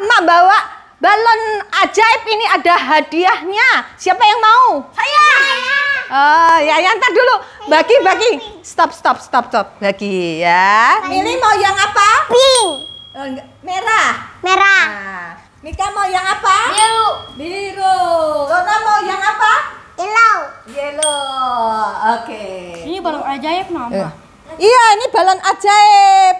mak bawa balon ajaib ini ada hadiahnya. Siapa yang mau? Saya. Oh, ya ya ntar dulu. Bagi, bagi. Stop, stop, stop, stop. Bagi ya. Mili mau yang apa? Pink. Oh, merah. Merah. Nah, Mika mau yang apa? Biru. Biru. Lona mau yang apa? Yellow. Yellow. Oke. Okay. Ini balon ajaib nama. Eh. Iya, ini balon ajaib.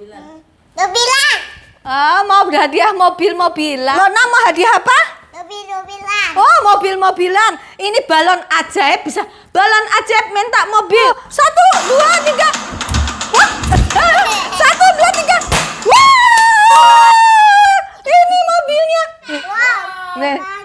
Mobilan. Mobilan. Oh, mau hadiah mobil-mobilan. Lona mau hadiah apa? Mobil-mobilan. Oh, mobil-mobilan. Ini balon ajaib bisa. Balon ajaib minta mobil. Oh. Satu, dua, tiga. Wah. Satu, dua, tiga. Wah. Ini mobilnya. Wow. Nih.